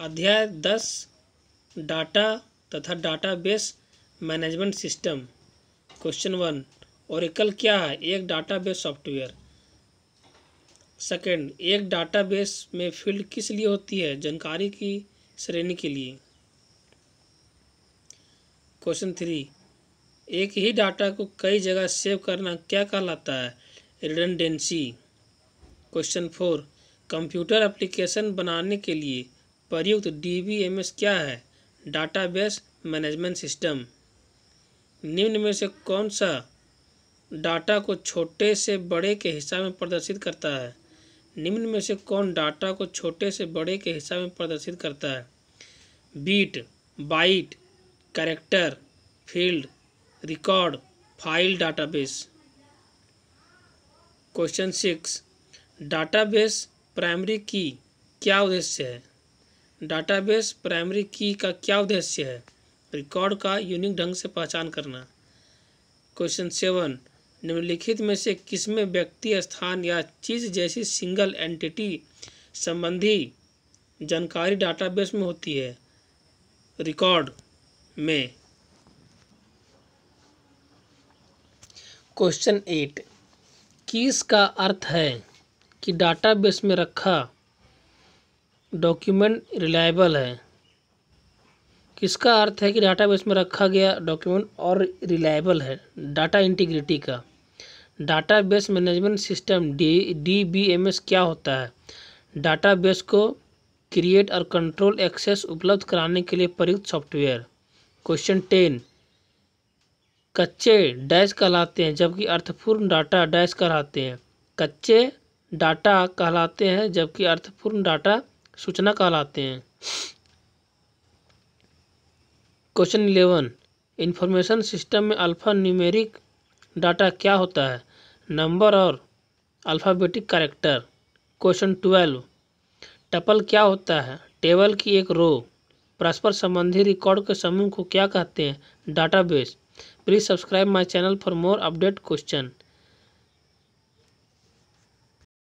अध्याय दस डाटा तथा database management system question one एकल क्या है एक डाटाबेस सॉफ्टवेयर सेकंड एक डाटाबेस में फील्ड किस लिए होती है जानकारी की श्रेणी के लिए क्वेश्चन थ्री एक ही डाटा को कई जगह सेव करना क्या कहलाता है redundancy question four computer application बनाने के लिए प्रयुक्त एस क्या है डाटाबेस मैनेजमेंट सिस्टम निम्न में से कौन सा डाटा को छोटे से बड़े के हिस्सा में प्रदर्शित करता है निम्न में से कौन डाटा को छोटे से बड़े के हिस्सा में प्रदर्शित करता है bit byte character field record file database question six database primary key क्या उद्देश्य है डाटाबेस प्राइमरी की का क्या उद्देश्य है रिकॉर्ड का यूनिक ढंग से पहचान करना क्वेश्चन सेवन निम्नलिखित में से किसमें व्यक्ति स्थान या चीज़ जैसी सिंगल एंटिटी संबंधी जानकारी डाटाबेस में होती है रिकॉर्ड में क्वेश्चन एट किस का अर्थ है कि डाटाबेस में रखा डॉक्यूमेंट रिलायबल है किसका अर्थ है कि डाटाबेस में रखा गया डॉक्यूमेंट और रिलायबल है डाटा इंटीग्रिटी का database management system D D B M S क्या होता है डाटाबेस को क्रिएट और कंट्रोल एक्सेस उपलब्ध कराने के लिए प्रयुक्त सॉफ्टवेयर क्वेश्चन टेन कच्चे डैश कहलाते हैं जबकि अर्थपूर्ण डाटा डैश कहलाते हैं कच्चे डाटा कहलाते हैं जबकि अर्थपूर्ण डाटा सूचना कहलाते हैं क्वेश्चन इलेवन इंफॉर्मेशन सिस्टम में अल्फ़ा न्यूमेरिक डाटा क्या होता है नंबर और alphabetic character question twelve tuple क्या होता है टेबल की एक रो परस्पर संबंधी रिकॉर्ड के समूह को क्या कहते हैं database please subscribe my channel for more update question